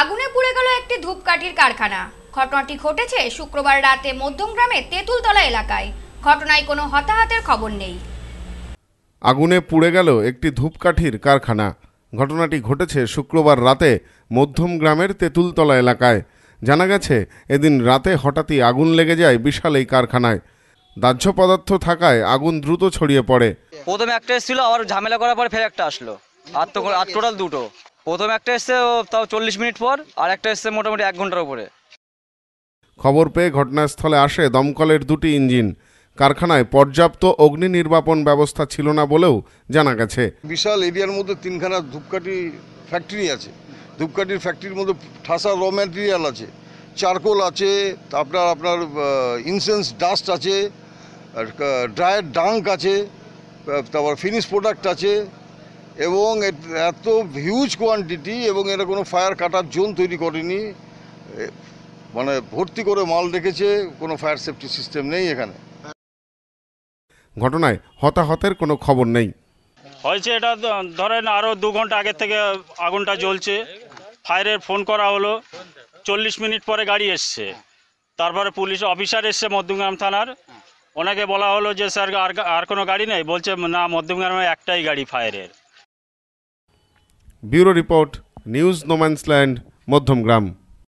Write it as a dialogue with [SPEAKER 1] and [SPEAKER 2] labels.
[SPEAKER 1] আগুনে পুড়ে গেল একটি ধূপকাঠির কারখানা ঘটনাটি ঘটেছে শুক্রবার রাতে মধ্যম তেঁতুলতলা এলাকায় ঘটনায় কোনো হতাহতের খবর নেই
[SPEAKER 2] আগুনে পুড়ে গেল একটি ধূপকাঠির কারখানা ঘটনাটি ঘটেছে শুক্রবার রাতে মধ্যম গ্রামের তেঁতুলতলা এলাকায় জানা গেছে এদিন রাতে হঠাৎই আগুন লেগে যায় বিশাল এই কারখানায় দাহ্য পদার্থ থাকায় আগুন দ্রুত ছড়িয়ে পড়ে
[SPEAKER 1] প্রথমে একটা ছিল আবার ঝামেলা করার পর ফের একটা আসলো আর তো আর টোটাল দুটো প্রথম একটা এসছে তাও চল্লিশ মিনিট পর আর একটা এসছে মোটামুটি এক ঘন্টার উপরে
[SPEAKER 2] খবর পেয়ে ঘটনাস্থলে আসে দমকলের দুটি ইঞ্জিন কারখানায় পর্যাপ্ত অগ্নি নির্বাপন ব্যবস্থা ছিল না বলেও জানা গেছে
[SPEAKER 3] বিশাল এরিয়ার মধ্যে তিনখানা ধূপকাঠি ফ্যাক্টরি আছে ধূপকাঠির ফ্যাক্টরির মধ্যে ঠাসা র ম্যাটেরিয়াল আছে চারকোল আছে আপনার আপনার ইনসেন্স ডাস্ট আছে ড্রায়ের ডাঙ্ক আছে তারপর ফিনিশ প্রোডাক্ট আছে এবং এত হিউজ কোয়ান্টিটি এবং এরা কোনো ফায়ার কাটার জোন তৈরি করেনি মানে ভর্তি করে মাল রেখেছে কোনো
[SPEAKER 4] ফায়ার সেফটি সিস্টেম নেই এখানে
[SPEAKER 2] ঘটনায় হতাহতের কোনো খবর নেই
[SPEAKER 4] হয়েছে এটা ধরেন আরও দু ঘন্টা আগে থেকে আগুনটা জ্বলছে ফায়ারের ফোন করা হলো চল্লিশ মিনিট পরে গাড়ি এসছে তারপরে পুলিশ অফিসার এসছে মধ্যমগ্রাম থানার ওনাকে বলা হলো যে স্যার আর আর কোনো গাড়ি নেই বলছে না মধ্যমগ্রামে একটাই গাড়ি ফায়ারের
[SPEAKER 2] bureau report news no man's land Madhyamgram